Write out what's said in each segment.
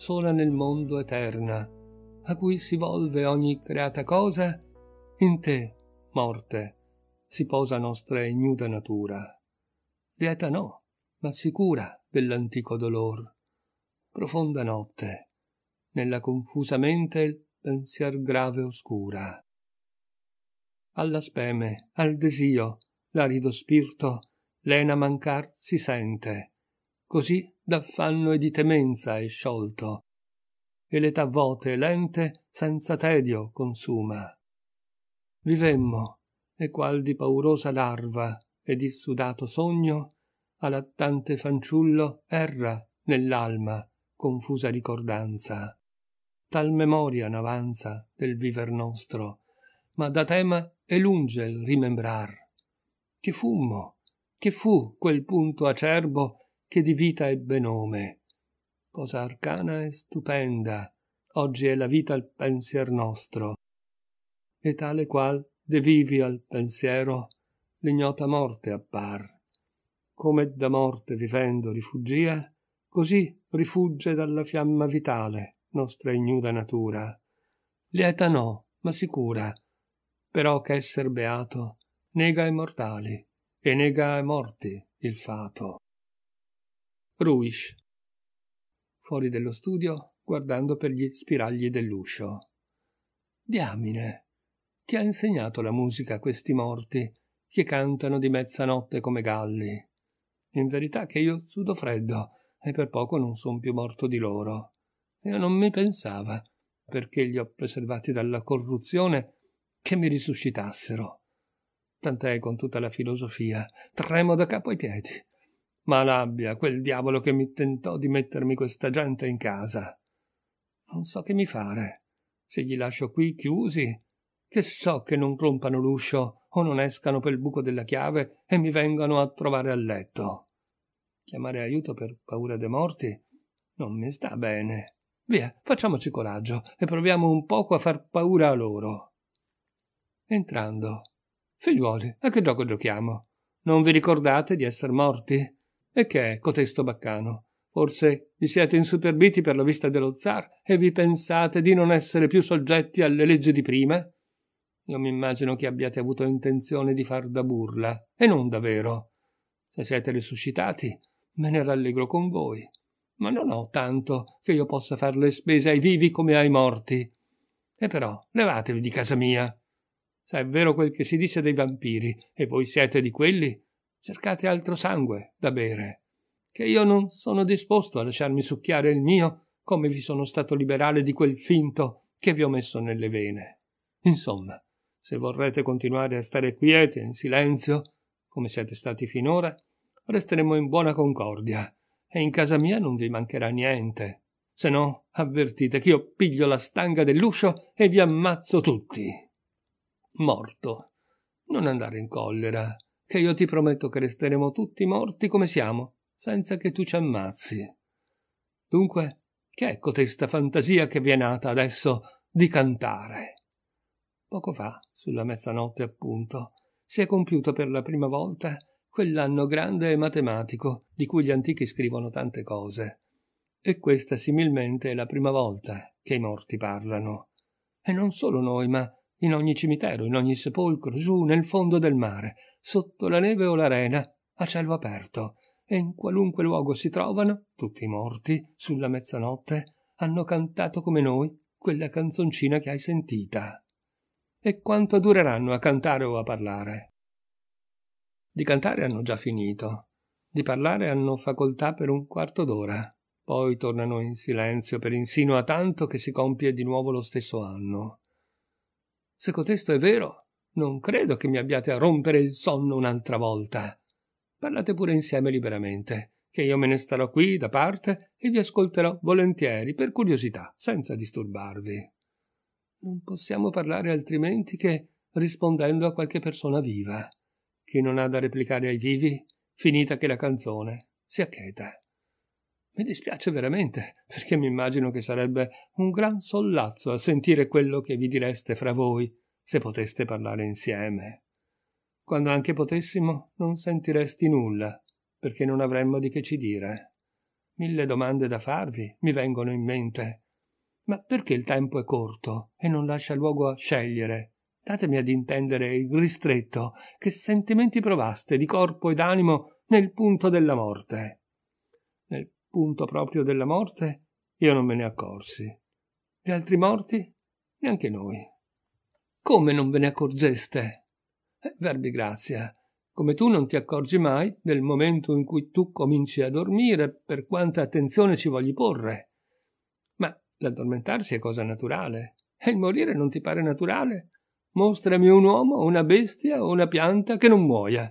sola nel mondo eterna, a cui si volve ogni creata cosa, in te, morte, si posa nostra ignuda natura. Lieta no, ma sicura dell'antico dolor. Profonda notte, nella confusa mente il pensier grave oscura. Alla speme, al desio, l'arido spirto, lena mancar si sente, così d'affanno e di temenza è sciolto, e l'età vote e lente senza tedio consuma. Vivemmo, e qual di paurosa larva e di sudato sogno, a lattante fanciullo erra nell'alma confusa ricordanza. Tal memoria n'avanza del viver nostro, ma da tema è lunge il rimembrar. Che fummo, che fu quel punto acerbo che di vita ebbe nome. Cosa arcana e stupenda, oggi è la vita al pensier nostro. E tale qual de vivi al pensiero, l'ignota morte appar. Come da morte vivendo rifugia, così rifugge dalla fiamma vitale nostra ignuda natura. Lieta no, ma sicura, però che esser beato nega ai mortali e nega ai morti il fato. Ruish. Fuori dello studio, guardando per gli spiragli dell'uscio. Diamine, ti ha insegnato la musica a questi morti, che cantano di mezzanotte come galli. In verità che io sudo freddo, e per poco non son più morto di loro. Io non mi pensava, perché li ho preservati dalla corruzione, che mi risuscitassero. Tant'è con tutta la filosofia, tremo da capo ai piedi ma l'abbia quel diavolo che mi tentò di mettermi questa gente in casa. Non so che mi fare. Se gli lascio qui chiusi, che so che non rompano l'uscio o non escano pel buco della chiave e mi vengano a trovare a letto. Chiamare aiuto per paura dei morti non mi sta bene. Via, facciamoci coraggio e proviamo un poco a far paura a loro. Entrando. Figliuoli, a che gioco giochiamo? Non vi ricordate di essere morti? E che è cotesto baccano? Forse vi siete insuperbiti per la vista dello zar e vi pensate di non essere più soggetti alle leggi di prima? Io mi immagino che abbiate avuto intenzione di far da burla, e non davvero. Se siete risuscitati, me ne rallegro con voi. Ma non ho tanto che io possa far le spese ai vivi come ai morti. E però, levatevi di casa mia. Se è vero quel che si dice dei vampiri, e voi siete di quelli, cercate altro sangue da bere, che io non sono disposto a lasciarmi succhiare il mio come vi sono stato liberale di quel finto che vi ho messo nelle vene. Insomma, se vorrete continuare a stare quiete, in silenzio, come siete stati finora, resteremo in buona concordia e in casa mia non vi mancherà niente. Se no, avvertite che io piglio la stanga dell'uscio e vi ammazzo tutti. Morto. Non andare in collera che io ti prometto che resteremo tutti morti come siamo, senza che tu ci ammazzi. Dunque, che è cotesta fantasia che vi è nata adesso di cantare? Poco fa, sulla mezzanotte appunto, si è compiuto per la prima volta quell'anno grande e matematico di cui gli antichi scrivono tante cose. E questa similmente è la prima volta che i morti parlano. E non solo noi, ma in ogni cimitero, in ogni sepolcro, giù nel fondo del mare, sotto la neve o l'arena, a cielo aperto, e in qualunque luogo si trovano, tutti i morti, sulla mezzanotte, hanno cantato come noi quella canzoncina che hai sentita. E quanto dureranno a cantare o a parlare? Di cantare hanno già finito, di parlare hanno facoltà per un quarto d'ora, poi tornano in silenzio per insino a tanto che si compie di nuovo lo stesso anno. Se cotesto è vero, non credo che mi abbiate a rompere il sonno un'altra volta. Parlate pure insieme liberamente, che io me ne starò qui da parte e vi ascolterò volentieri, per curiosità, senza disturbarvi. Non possiamo parlare altrimenti che rispondendo a qualche persona viva, che non ha da replicare ai vivi, finita che la canzone si accheta. Mi dispiace veramente, perché mi immagino che sarebbe un gran sollazzo a sentire quello che vi direste fra voi, se poteste parlare insieme. Quando anche potessimo, non sentiresti nulla, perché non avremmo di che ci dire. Mille domande da farvi mi vengono in mente. Ma perché il tempo è corto e non lascia luogo a scegliere? Datemi ad intendere il ristretto che sentimenti provaste di corpo ed animo nel punto della morte punto proprio della morte, io non me ne accorsi. Gli altri morti? Neanche noi. Come non ve ne accorgeste? Eh, verbi grazia, come tu non ti accorgi mai del momento in cui tu cominci a dormire per quanta attenzione ci vogli porre. Ma l'addormentarsi è cosa naturale. E il morire non ti pare naturale? Mostrami un uomo, una bestia o una pianta che non muoia.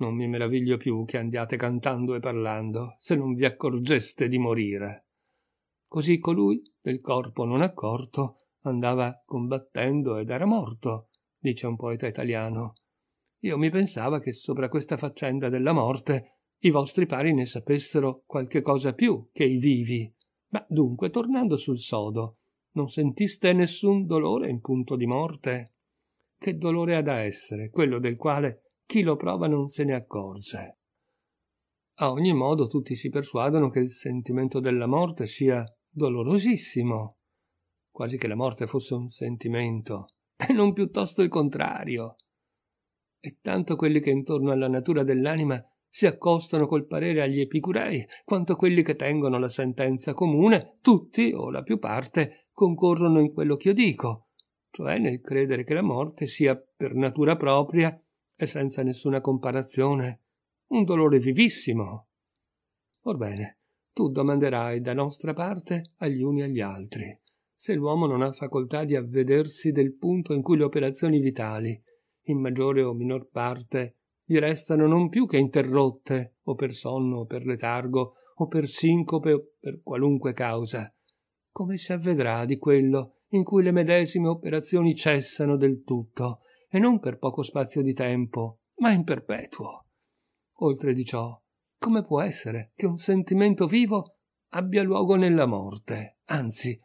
Non mi meraviglio più che andiate cantando e parlando, se non vi accorgeste di morire. Così colui, del corpo non accorto, andava combattendo ed era morto, dice un poeta italiano. Io mi pensava che sopra questa faccenda della morte i vostri pari ne sapessero qualche cosa più che i vivi. Ma dunque, tornando sul sodo, non sentiste nessun dolore in punto di morte? Che dolore ha da essere quello del quale chi lo prova non se ne accorge. A ogni modo tutti si persuadono che il sentimento della morte sia dolorosissimo, quasi che la morte fosse un sentimento, e non piuttosto il contrario. E tanto quelli che intorno alla natura dell'anima si accostano col parere agli epicurei, quanto quelli che tengono la sentenza comune, tutti, o la più parte, concorrono in quello che io dico, cioè nel credere che la morte sia per natura propria e senza nessuna comparazione, un dolore vivissimo. Orbene, tu domanderai da nostra parte agli uni agli altri, se l'uomo non ha facoltà di avvedersi del punto in cui le operazioni vitali, in maggiore o minor parte, gli restano non più che interrotte, o per sonno, o per letargo, o per sincope, o per qualunque causa. Come si avvedrà di quello in cui le medesime operazioni cessano del tutto, e non per poco spazio di tempo, ma in perpetuo. Oltre di ciò, come può essere che un sentimento vivo abbia luogo nella morte, anzi,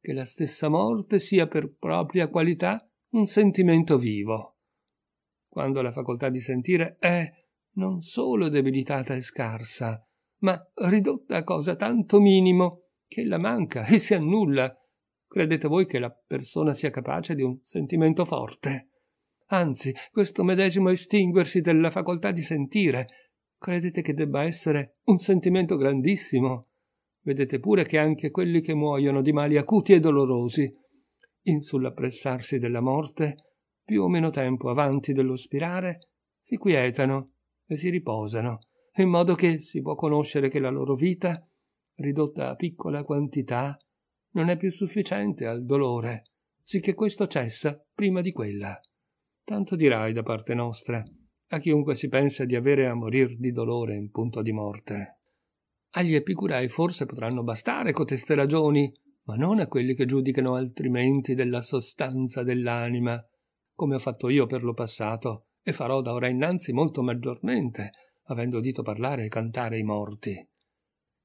che la stessa morte sia per propria qualità un sentimento vivo? Quando la facoltà di sentire è non solo debilitata e scarsa, ma ridotta a cosa tanto minimo che la manca e si annulla. Credete voi che la persona sia capace di un sentimento forte? anzi questo medesimo estinguersi della facoltà di sentire. Credete che debba essere un sentimento grandissimo? Vedete pure che anche quelli che muoiono di mali acuti e dolorosi, in sull'appressarsi della morte, più o meno tempo avanti dello spirare, si quietano e si riposano, in modo che si può conoscere che la loro vita, ridotta a piccola quantità, non è più sufficiente al dolore, sicché questo cessa prima di quella tanto dirai da parte nostra a chiunque si pensa di avere a morir di dolore in punto di morte. Agli epicurai forse potranno bastare coteste ragioni, ma non a quelli che giudicano altrimenti della sostanza dell'anima, come ho fatto io per lo passato, e farò da ora innanzi molto maggiormente, avendo udito parlare e cantare i morti.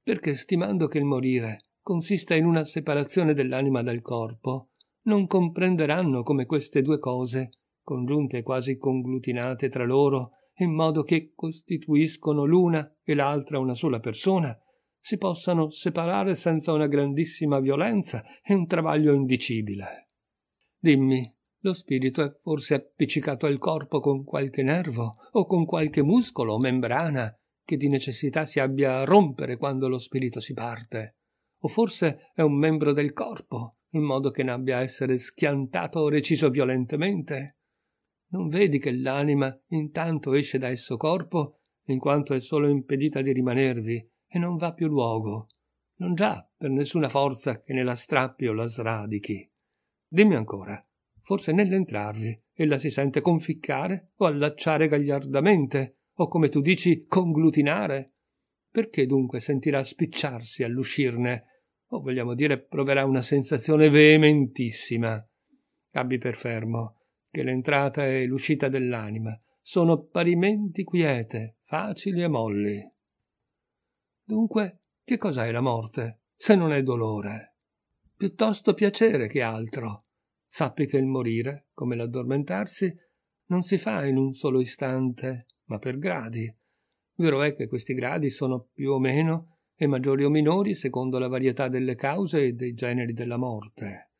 Perché stimando che il morire consista in una separazione dell'anima dal corpo, non comprenderanno come queste due cose congiunte e quasi conglutinate tra loro, in modo che costituiscono l'una e l'altra una sola persona, si possano separare senza una grandissima violenza e un travaglio indicibile. Dimmi, lo spirito è forse appiccicato al corpo con qualche nervo o con qualche muscolo o membrana che di necessità si abbia a rompere quando lo spirito si parte, o forse è un membro del corpo, in modo che n'abbia a essere schiantato o reciso violentemente, non vedi che l'anima intanto esce da esso corpo, in quanto è solo impedita di rimanervi, e non va più luogo, non già per nessuna forza che ne la strappi o la sradichi. Dimmi ancora, forse nell'entrarvi ella si sente conficcare o allacciare gagliardamente, o come tu dici conglutinare? Perché dunque sentirà spicciarsi all'uscirne, o vogliamo dire proverà una sensazione veementissima? Abbi per fermo, che l'entrata e l'uscita dell'anima sono parimenti quiete, facili e molli. Dunque, che cos'è la morte, se non è dolore? Piuttosto piacere che altro. Sappi che il morire, come l'addormentarsi, non si fa in un solo istante, ma per gradi. Vero è che questi gradi sono più o meno e maggiori o minori secondo la varietà delle cause e dei generi della morte.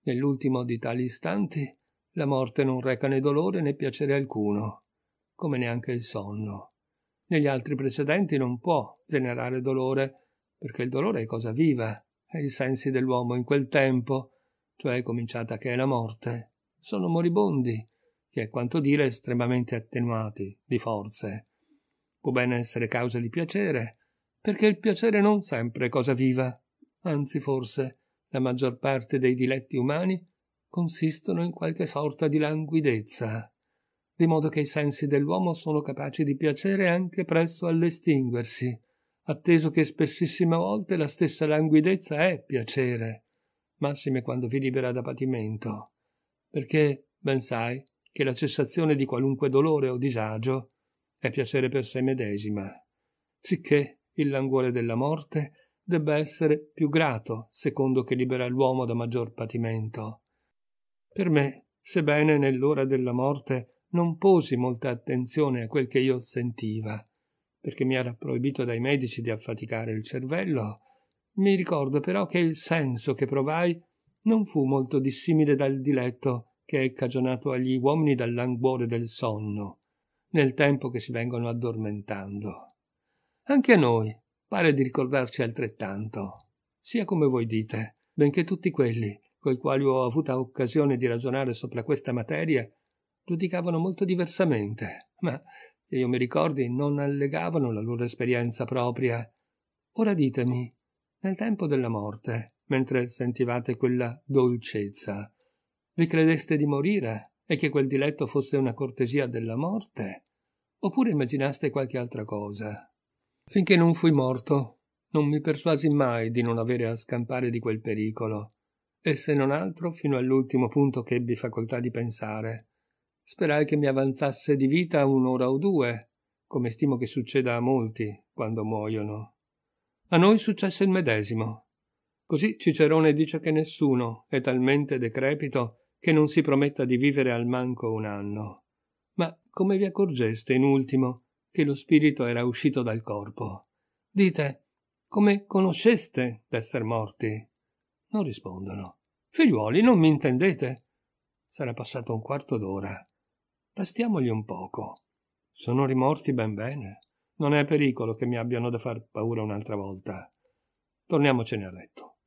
Nell'ultimo di tali istanti la morte non reca né dolore né piacere alcuno, come neanche il sonno. Negli altri precedenti non può generare dolore, perché il dolore è cosa viva, e i sensi dell'uomo in quel tempo, cioè cominciata che è la morte, sono moribondi, che è quanto dire estremamente attenuati di forze. Può bene essere causa di piacere, perché il piacere non sempre è cosa viva, anzi forse la maggior parte dei diletti umani consistono in qualche sorta di languidezza, di modo che i sensi dell'uomo sono capaci di piacere anche presso all'estinguersi, atteso che spessissime volte la stessa languidezza è piacere, massime quando vi libera da patimento, perché ben sai che la cessazione di qualunque dolore o disagio è piacere per sé medesima, sicché il languore della morte debba essere più grato, secondo che libera l'uomo da maggior patimento, per me, sebbene nell'ora della morte non posi molta attenzione a quel che io sentiva, perché mi era proibito dai medici di affaticare il cervello, mi ricordo però che il senso che provai non fu molto dissimile dal diletto che è cagionato agli uomini dal languore del sonno, nel tempo che si vengono addormentando. Anche a noi pare di ricordarci altrettanto, sia come voi dite, benché tutti quelli coi quali ho avuta occasione di ragionare sopra questa materia, giudicavano molto diversamente, ma, che io mi ricordi, non allegavano la loro esperienza propria. Ora ditemi, nel tempo della morte, mentre sentivate quella dolcezza, vi credeste di morire e che quel diletto fosse una cortesia della morte? Oppure immaginaste qualche altra cosa? Finché non fui morto, non mi persuasi mai di non avere a scampare di quel pericolo e se non altro fino all'ultimo punto che ebbi facoltà di pensare. Sperai che mi avanzasse di vita un'ora o due, come stimo che succeda a molti quando muoiono. A noi successe il medesimo. Così Cicerone dice che nessuno è talmente decrepito che non si prometta di vivere al manco un anno. Ma come vi accorgeste in ultimo che lo spirito era uscito dal corpo? Dite, come conosceste d'esser morti? Non rispondono. Figliuoli, non mi intendete? Sarà passato un quarto d'ora. Tastiamogli un poco. Sono rimorti ben bene. Non è pericolo che mi abbiano da far paura un'altra volta. Torniamocene a letto.